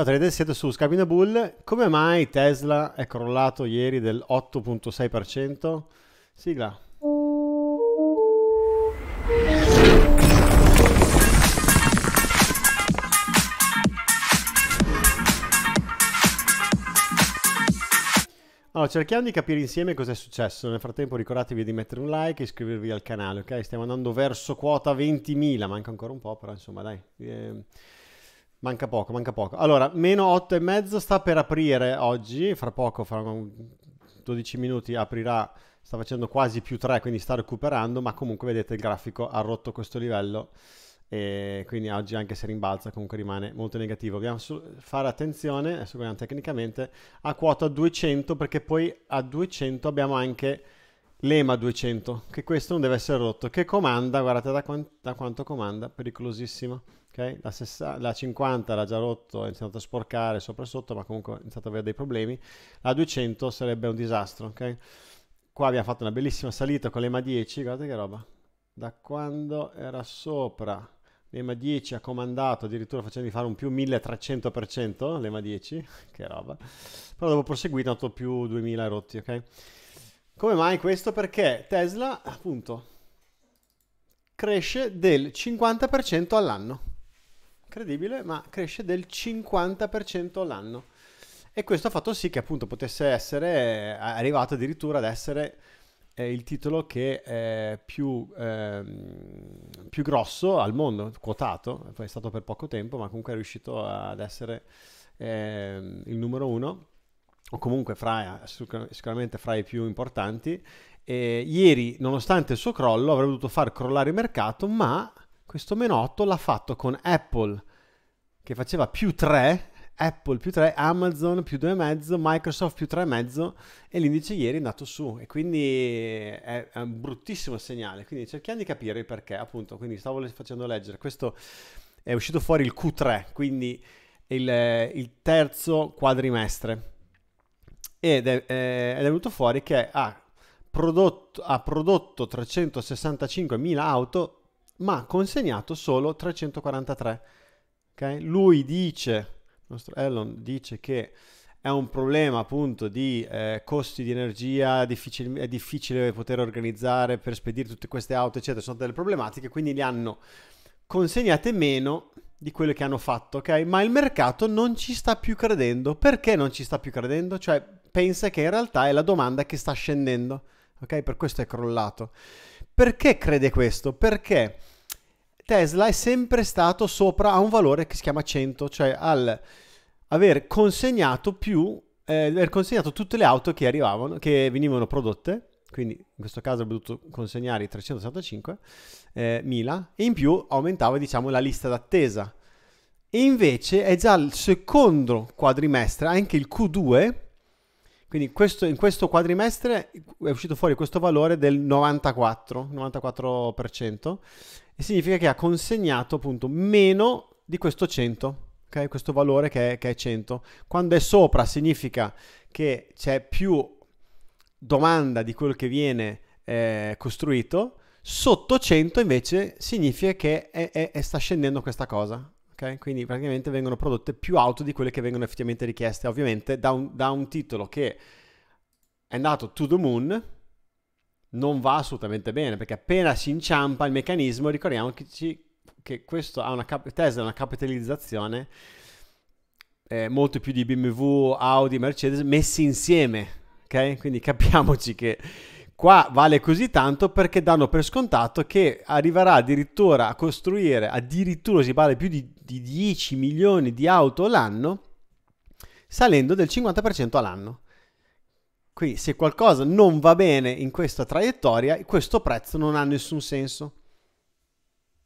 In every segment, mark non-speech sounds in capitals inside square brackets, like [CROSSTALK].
Ciao Trader, siete su Scapino Bull. Come mai Tesla è crollato ieri del 8.6%? Sigla. Allora, cerchiamo di capire insieme cosa è successo. Nel frattempo ricordatevi di mettere un like e iscrivervi al canale, ok? Stiamo andando verso quota 20.000, manca ancora un po', però insomma dai. Eh Manca poco, manca poco. Allora, meno 8 e mezzo sta per aprire oggi, fra poco, fra 12 minuti aprirà, sta facendo quasi più 3, quindi sta recuperando, ma comunque vedete il grafico ha rotto questo livello e quindi oggi anche se rimbalza comunque rimane molto negativo. Dobbiamo fare attenzione, eh, adesso guardiamo tecnicamente, a quota 200 perché poi a 200 abbiamo anche l'EMA 200, che questo non deve essere rotto, che comanda, guardate da, quant da quanto comanda, pericolosissimo. Okay? La, 60, la 50 l'ha già rotto, è iniziato a sporcare sopra e sotto, ma comunque è iniziato ad avere dei problemi. La 200 sarebbe un disastro. ok? Qua abbiamo fatto una bellissima salita con l'EMA 10, guardate che roba. Da quando era sopra l'EMA 10 ha comandato addirittura facendo fare un più 1300%, l'EMA 10, [LAUGHS] che roba. Però dopo proseguito ha fatto più 2000 rotti, ok? Come mai questo? Perché Tesla, appunto, cresce del 50% all'anno. Incredibile, ma cresce del 50% all'anno. E questo ha fatto sì che appunto potesse essere arrivato addirittura ad essere eh, il titolo che è più, eh, più grosso al mondo, quotato, poi è stato per poco tempo, ma comunque è riuscito ad essere eh, il numero uno o comunque fra, sicuramente fra i più importanti. E ieri, nonostante il suo crollo, avrebbe dovuto far crollare il mercato, ma questo meno 8 l'ha fatto con Apple, che faceva più 3, Apple più 3, Amazon più 2,5, Microsoft più 3,5 e l'indice ieri è andato su e quindi è, un bruttissimo segnale, quindi cerchiamo di capire il perché, appunto, quindi stavo facendo leggere, questo è uscito fuori il Q3, quindi il, il terzo quadrimestre ed è, eh, ed è venuto fuori che ha prodotto, ha prodotto 365.000 auto ma ha consegnato solo 343. Okay? Lui dice, il nostro Elon dice che è un problema appunto di eh, costi di energia, difficil- è difficile poter organizzare per spedire tutte queste auto, eccetera, sono delle problematiche, quindi li hanno consegnate meno di quello che hanno fatto, ok? Ma il mercato non ci sta più credendo. Perché non ci sta più credendo? Cioè, pensa che in realtà è la domanda che sta scendendo, ok? Per questo è crollato. Perché crede questo? Perché Tesla è sempre stato sopra a un valore che si chiama 100, cioè al aver consegnato più eh, aver consegnato tutte le auto che arrivavano, che venivano prodotte, quindi in questo caso avrebbe dovuto consegnare i 365.000 eh, e in più aumentava diciamo la lista d'attesa. E invece è già il secondo quadrimestre, anche il Q2, quindi questo, in questo quadrimestre è uscito fuori questo valore del 94, 94% e significa che ha consegnato appunto meno di questo 100%. Okay, questo valore che è, che è, 100. Quando è sopra significa che c'è più domanda di quello che viene eh, costruito, sotto 100 invece significa che è, è, sta scendendo questa cosa. Okay? Quindi praticamente vengono prodotte più auto di quelle che vengono effettivamente richieste, ovviamente da un, da un, titolo che è andato to the moon non va assolutamente bene, perché appena si inciampa il meccanismo, ricordiamoci che questo ha una cap- Tesla ha una capitalizzazione eh, molto più di BMW, Audi, Mercedes messi insieme, ok? Quindi capiamoci che Qua vale così tanto perché danno per scontato che arriverà addirittura a costruire, addirittura si parla più di, di 10 milioni di auto l'anno, salendo del 50% all'anno. Quindi se qualcosa non va bene in questa traiettoria, questo prezzo non ha nessun senso.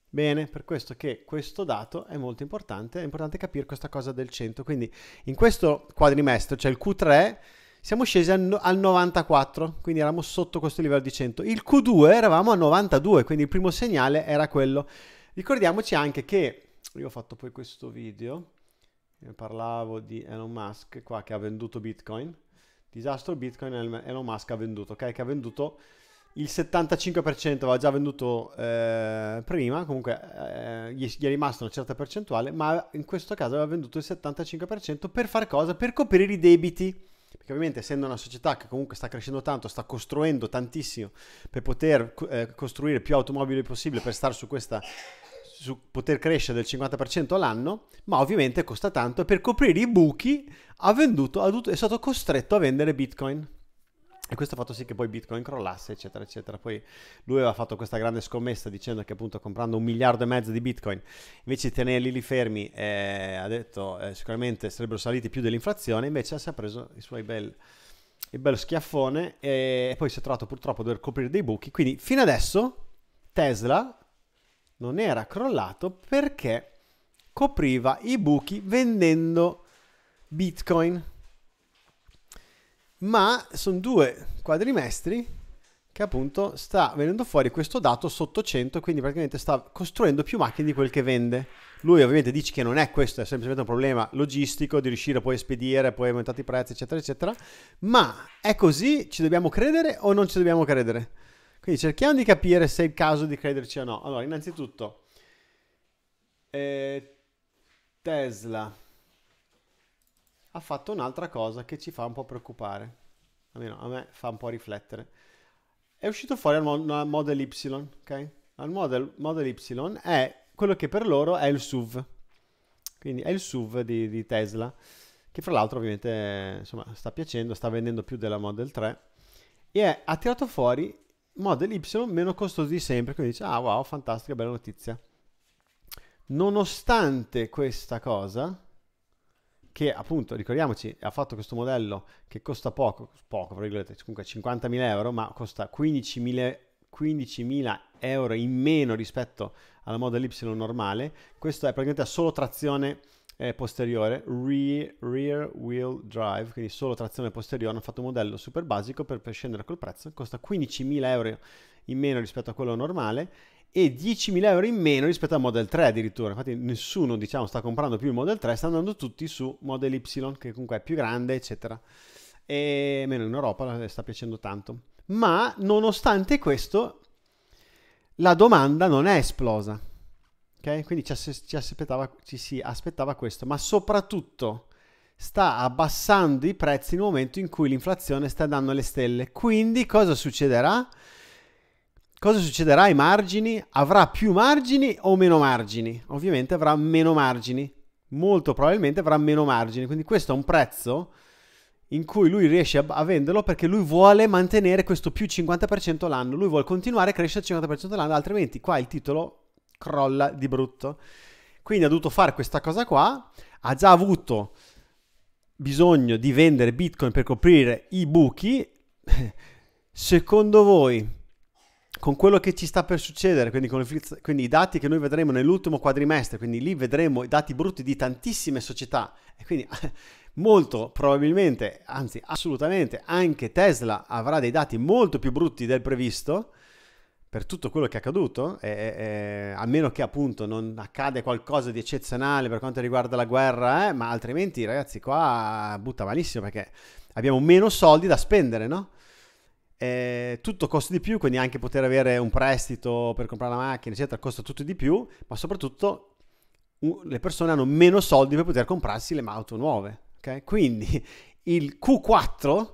Bene, per questo che questo dato è molto importante, è importante capire questa cosa del 100. Quindi in questo quadrimestre, cioè il Q3, siamo scesi al, al 94, quindi eravamo sotto questo livello di 100. Il Q2 eravamo a 92, quindi il primo segnale era quello. Ricordiamoci anche che io ho fatto poi questo video, eh, parlavo di Elon Musk qua che ha venduto Bitcoin, disastro Bitcoin Elon Musk ha venduto, ok? Che ha venduto il 75%, aveva già venduto eh, prima, comunque eh, gli, è rimasta una certa percentuale, ma in questo caso aveva venduto il 75% per fare cosa? Per coprire i debiti perché ovviamente essendo una società che comunque sta crescendo tanto, sta costruendo tantissimo per poter eh, costruire più automobili possibile per stare su questa su poter crescere del 50% all'anno, ma ovviamente costa tanto e per coprire i buchi ha venduto, è stato costretto a vendere Bitcoin. E questo ha fatto sì che poi Bitcoin crollasse, eccetera, eccetera. Poi lui aveva fatto questa grande scommessa dicendo che appunto comprando un miliardo e mezzo di Bitcoin, invece di tenerli lì fermi, eh, ha detto eh, sicuramente sarebbero saliti più dell'inflazione, invece si è preso i suoi bel, il bello schiaffone e, e poi si è trovato purtroppo a dover coprire dei buchi. Quindi fino adesso Tesla non era crollato perché copriva i buchi vendendo Bitcoin ma sono due quadrimestri che appunto sta venendo fuori questo dato sotto 100, quindi praticamente sta costruendo più macchine di quel che vende. Lui ovviamente dice che non è questo, è semplicemente un problema logistico di riuscire poi a spedire, poi aumentare i prezzi, eccetera, eccetera. Ma è così? Ci dobbiamo credere o non ci dobbiamo credere? Quindi cerchiamo di capire se è il caso di crederci o no. Allora, innanzitutto, eh, Tesla ha fatto un'altra cosa che ci fa un po' preoccupare, almeno a me fa un po' riflettere. È uscito fuori al Model Y, ok? Al model, model, Y è quello che per loro è il SUV, quindi è il SUV di, di Tesla, che fra l'altro ovviamente insomma, sta piacendo, sta vendendo più della Model 3, e è, ha tirato fuori Model Y meno costoso di sempre, quindi dice, ah wow, fantastica, bella notizia. Nonostante questa cosa, che appunto, ricordiamoci, ha fatto questo modello che costa poco, poco, comunque 50.000 euro, ma costa 15.000, 15.000 euro in meno rispetto alla Model Y normale. Questo è praticamente solo trazione eh, posteriore, rear, rear, wheel drive, quindi solo trazione posteriore. Hanno fatto un modello super basico per, per scendere col prezzo, costa 15.000 euro in meno rispetto a quello normale e 10.000 euro in meno rispetto al Model 3 addirittura. Infatti nessuno diciamo, sta comprando più il Model 3, sta andando tutti su Model Y che comunque è più grande, eccetera. E meno in Europa sta piacendo tanto. Ma nonostante questo la domanda non è esplosa. Okay? Quindi ci, ci, aspettava, ci si aspettava questo, ma soprattutto sta abbassando i prezzi nel momento in cui l'inflazione sta andando alle stelle. Quindi cosa succederà? Cosa succederà ai margini? Avrà più margini o meno margini? Ovviamente avrà meno margini, molto probabilmente avrà meno margini, quindi questo è un prezzo in cui lui riesce a, a venderlo perché lui vuole mantenere questo più 50% l'anno, lui vuole continuare a crescere il 50% l'anno, altrimenti qua il titolo crolla di brutto. Quindi ha dovuto fare questa cosa qua, ha già avuto bisogno di vendere Bitcoin per coprire i buchi. [LAUGHS] Secondo voi con quello che ci sta per succedere, quindi, il, quindi i dati che noi vedremo nell'ultimo quadrimestre, quindi lì vedremo i dati brutti di tantissime società e quindi [LAUGHS] molto probabilmente, anzi assolutamente, anche Tesla avrà dei dati molto più brutti del previsto per tutto quello che è accaduto, e, e, a meno che appunto non accade qualcosa di eccezionale per quanto riguarda la guerra, eh, ma altrimenti ragazzi qua butta malissimo perché abbiamo meno soldi da spendere, no? Eh, tutto costa di più, quindi anche poter avere un prestito per comprare la macchina, eccetera, costa tutto di più, ma soprattutto le persone hanno meno soldi per poter comprarsi le auto nuove. Okay? Quindi il Q4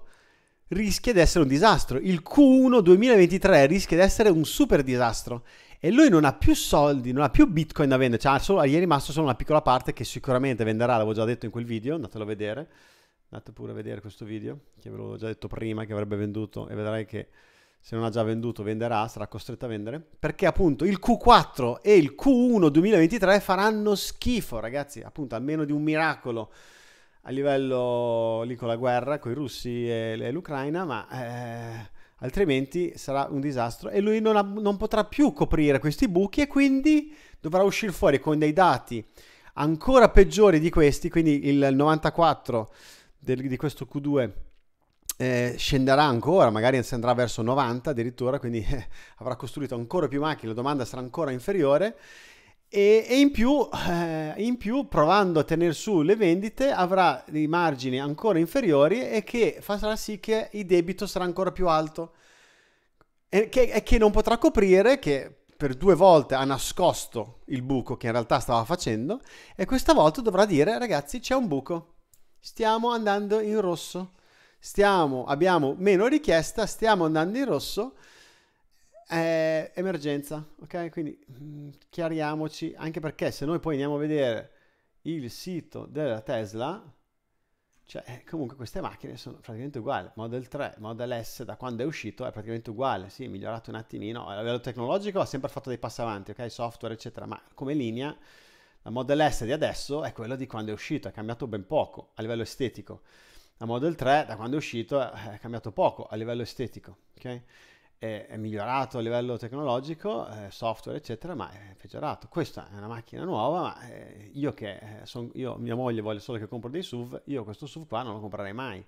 rischia di essere un disastro, il Q1 2023 rischia di essere un super disastro e lui non ha più soldi, non ha più bitcoin da vendere, cioè, solo, gli è rimasto solo una piccola parte che sicuramente venderà, l'avevo già detto in quel video, andatelo a vedere andate pure a vedere questo video che ve l'ho già detto prima che avrebbe venduto e vedrai che se non ha già venduto venderà, sarà costretto a vendere, perché appunto il Q4 e il Q1 2023 faranno schifo, ragazzi, appunto a meno di un miracolo a livello lì con la guerra, con i russi e, l'Ucraina, ma eh, altrimenti sarà un disastro e lui non, ha, non potrà più coprire questi buchi e quindi dovrà uscire fuori con dei dati ancora peggiori di questi, quindi il 94 del, di questo Q2 eh, scenderà ancora, magari si andrà verso 90 addirittura, quindi eh, [LAUGHS] avrà costruito ancora più macchine, la domanda sarà ancora inferiore. E, e in, più, eh, in, più, provando a tenere su le vendite, avrà dei margini ancora inferiori e che farà sì che il debito sarà ancora più alto e che, e che non potrà coprire, che per due volte ha nascosto il buco che in realtà stava facendo e questa volta dovrà dire ragazzi c'è un buco, stiamo andando in rosso. Stiamo, abbiamo meno richiesta, stiamo andando in rosso. Eh, emergenza, ok? Quindi mh, mm, chiariamoci, anche perché se noi poi andiamo a vedere il sito della Tesla, cioè eh, comunque queste macchine sono praticamente uguali, Model 3, Model S da quando è uscito è praticamente uguale, sì, è migliorato un attimino, a livello tecnologico ha sempre fatto dei passi avanti, ok? Software eccetera, ma come linea la Model S di adesso è quella di quando è uscito, è cambiato ben poco a livello estetico. La Model 3 da quando è uscito è cambiato poco a livello estetico, ok? È, è migliorato a livello tecnologico, eh, software eccetera, ma è peggiorato. Questa è una macchina nuova, ma eh, io che eh, sono, io, mia moglie vuole solo che compro dei SUV, io questo SUV qua non lo comprerei mai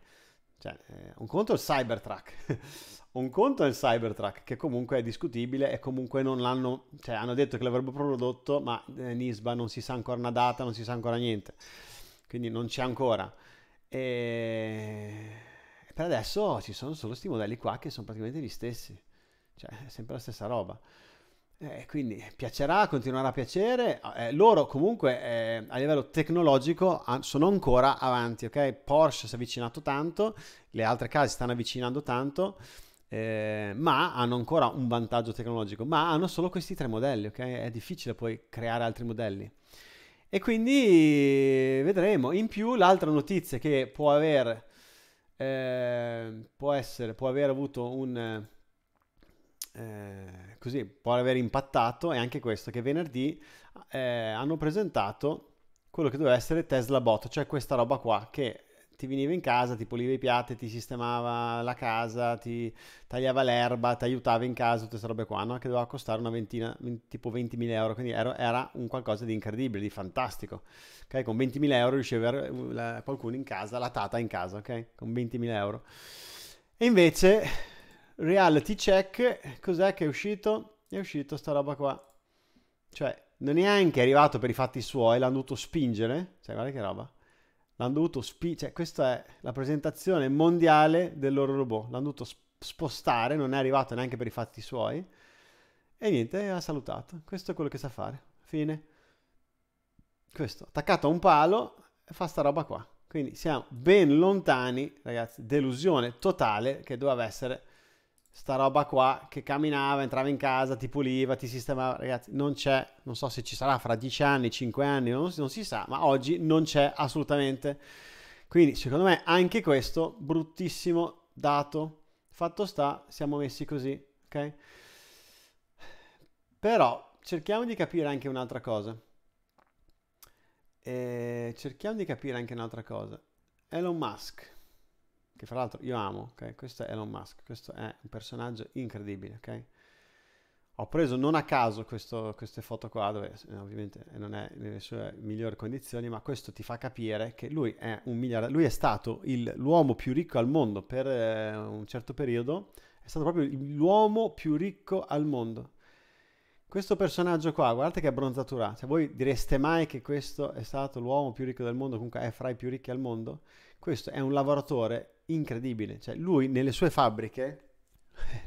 cioè, eh, un conto è il Cybertruck, [LAUGHS] un conto è il Cybertruck, che comunque è discutibile e comunque non l'hanno, cioè hanno detto che l'avrebbero prodotto, ma eh, Nisba non si sa ancora una data, non si sa ancora niente, quindi non c'è ancora. E... e per adesso ci sono solo questi modelli qua che sono praticamente gli stessi, cioè è sempre la stessa roba. Eh, quindi piacerà, continuerà a piacere. Eh, loro comunque eh, a livello tecnologico sono ancora avanti, ok? Porsche si è avvicinato tanto, le altre case si stanno avvicinando tanto, eh, ma hanno ancora un vantaggio tecnologico, ma hanno solo questi tre modelli, ok? È difficile poi creare altri modelli. E quindi vedremo. In più l'altra notizia che può aver, eh, può essere, può aver avuto un... Eh, così può aver impattato è anche questo che venerdì eh, hanno presentato quello che doveva essere Tesla Bot, cioè questa roba qua che ti veniva in casa, ti puliva i piatti, ti sistemava la casa, ti tagliava l'erba, ti aiutava in casa, tutte queste robe qua, no? che doveva costare una ventina, tipo 20.000 euro, quindi era, un qualcosa di incredibile, di fantastico. Okay? Con 20.000 euro riusciva uh, qualcuno in casa, la tata in casa, okay? con 20.000 euro. E invece reality check, cos'è che è uscito? È uscito sta roba qua. Cioè, non è neanche arrivato per i fatti suoi, l'hanno dovuto spingere. Cioè, guarda che roba. L'hanno dovuto spingere. Cioè, questa è la presentazione mondiale del loro robot. L'hanno dovuto spostare, non è arrivato neanche per i fatti suoi. E niente, ha salutato. Questo è quello che sa fare. Fine. Questo, attaccato a un palo, fa sta roba qua. Quindi siamo ben lontani, ragazzi, delusione totale che doveva essere sta roba qua che camminava, entrava in casa, ti puliva, ti sistemava, ragazzi, non c'è, non so se ci sarà fra dieci anni, cinque anni, non, non si sa, ma oggi non c'è assolutamente. Quindi secondo me anche questo bruttissimo dato, fatto sta, siamo messi così, ok? Però cerchiamo di capire anche un'altra cosa. E eh, cerchiamo di capire anche un'altra cosa. Elon Musk che fra l'altro io amo, okay? questo è Elon Musk, questo è un personaggio incredibile, ok? Ho preso non a caso questo, queste foto qua, dove eh, ovviamente eh, non è nelle sue migliori condizioni, ma questo ti fa capire che lui è un miliardario, lui è stato il, l'uomo più ricco al mondo per eh, un certo periodo, è stato proprio l'uomo più ricco al mondo. Questo personaggio qua, guardate che abbronzatura, se cioè voi direste mai che questo è stato l'uomo più ricco del mondo, comunque è fra i più ricchi al mondo, questo è un lavoratore incredibile. Cioè, lui nelle sue fabbriche,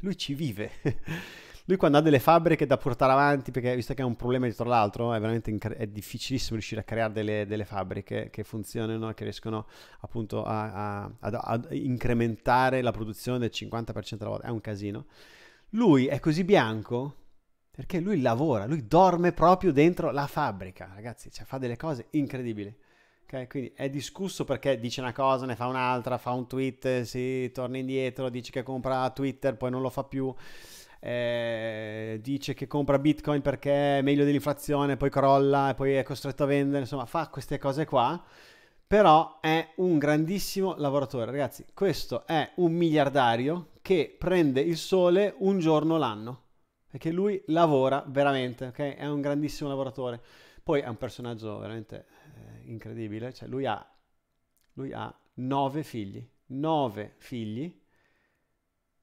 [LAUGHS] lui ci vive. [LAUGHS] lui quando ha delle fabbriche da portare avanti, perché visto che è un problema dietro l'altro, è veramente incre- è difficilissimo riuscire a creare delle, delle, fabbriche che funzionino, che riescono appunto a, a, a, a incrementare la produzione del 50% della volta, è un casino. Lui è così bianco perché lui lavora, lui dorme proprio dentro la fabbrica, ragazzi, cioè fa delle cose incredibili. Okay, quindi è discusso perché dice una cosa, ne fa un'altra, fa un tweet, si torna indietro, dice che compra Twitter, poi non lo fa più. Eh, dice che compra Bitcoin perché è meglio dell'inflazione, poi crolla e poi è costretto a vendere, insomma, fa queste cose qua. Però è un grandissimo lavoratore, ragazzi. Questo è un miliardario che prende il sole un giorno l'anno perché lui lavora veramente, ok? È un grandissimo lavoratore. Poi è un personaggio veramente eh, incredibile, cioè lui ha, lui ha nove figli, nove figli,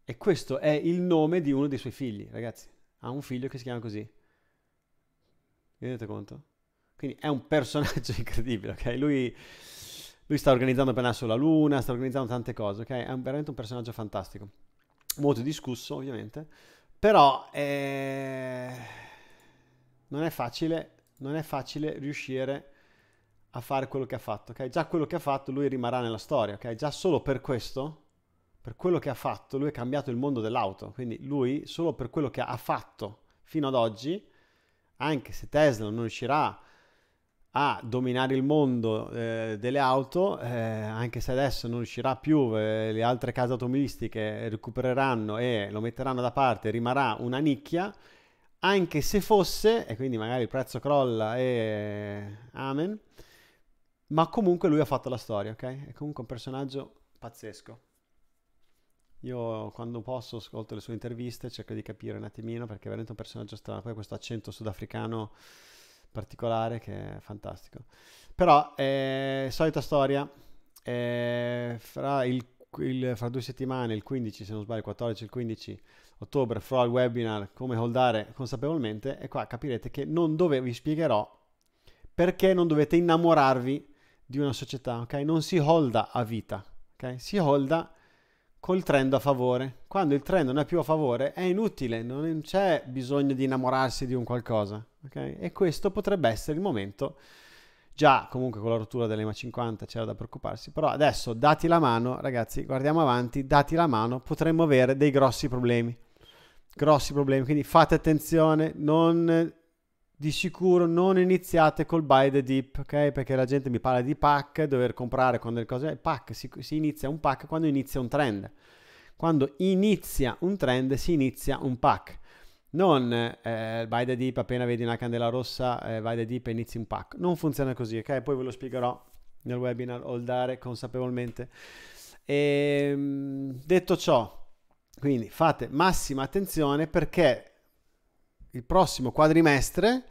e questo è il nome di uno dei suoi figli, ragazzi. Ha un figlio che si chiama così. Vi rendete conto? Quindi è un personaggio [LAUGHS] incredibile, ok? Lui, lui sta organizzando appena sulla Luna, sta organizzando tante cose, ok? È un, veramente un personaggio fantastico. Molto discusso, ovviamente, però eh, non è facile non è facile riuscire a fare quello che ha fatto, ok? Già quello che ha fatto lui rimarrà nella storia, ok? Già solo per questo, per quello che ha fatto, lui ha cambiato il mondo dell'auto, quindi lui solo per quello che ha fatto fino ad oggi, anche se Tesla non riuscirà a dominare il mondo eh, delle auto, eh, anche se adesso non riuscirà più, eh, le altre case automobilistiche recupereranno e lo metteranno da parte, rimarrà una nicchia, anche se fosse, e quindi magari il prezzo crolla e amen, ma comunque lui ha fatto la storia, ok? È comunque un personaggio pazzesco. Io quando posso ascolto le sue interviste, cerco di capire un attimino perché è veramente un personaggio strano. Poi questo accento sudafricano particolare che è fantastico. Però, eh, solita storia, eh, fra, il, il, fra due settimane, il 15 se non sbaglio, il 14 e il 15, ottobre farò il webinar come holdare consapevolmente e qua capirete che non dove vi spiegherò perché non dovete innamorarvi di una società, ok? Non si holda a vita, ok? Si holda col trend a favore. Quando il trend non è più a favore è inutile, non c'è bisogno di innamorarsi di un qualcosa, ok? E questo potrebbe essere il momento Già, comunque con la rottura dell'EMA 50 c'era da preoccuparsi, però adesso dati la mano, ragazzi, guardiamo avanti, dati la mano, potremmo avere dei grossi problemi grossi problemi. Quindi fate attenzione, non, di sicuro non iniziate col buy the dip, ok? Perché la gente mi parla di pack, dover comprare quando le cose... Pack, si, si inizia un pack quando inizia un trend. Quando inizia un trend si inizia un pack. Non eh, buy the dip appena vedi una candela rossa, eh, buy the dip e inizi un pack. Non funziona così, ok? Poi ve lo spiegherò nel webinar, holdare consapevolmente. E, ehm, detto ciò, quindi fate massima attenzione perché il prossimo quadrimestre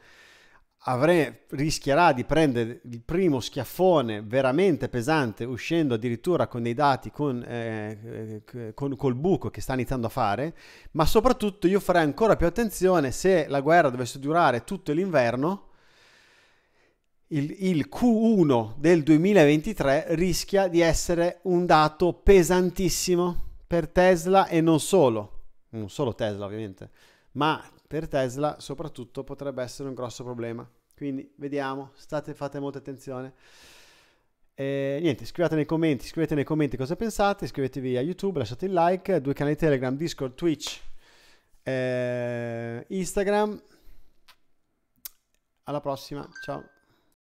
avrei, rischierà di prendere il primo schiaffone veramente pesante uscendo addirittura con dei dati con, eh, eh, con, col buco che sta iniziando a fare, ma soprattutto io farei ancora più attenzione se la guerra dovesse durare tutto l'inverno. Il, il Q1 del 2023 rischia di essere un dato pesantissimo per Tesla e non solo, non solo Tesla ovviamente, ma per Tesla soprattutto potrebbe essere un grosso problema. Quindi vediamo, state, fate molta attenzione. E niente, scrivete nei commenti, scrivete nei commenti cosa pensate, iscrivetevi a YouTube, lasciate il like, due canali Telegram, Discord, Twitch, eh, Instagram. Alla prossima, ciao.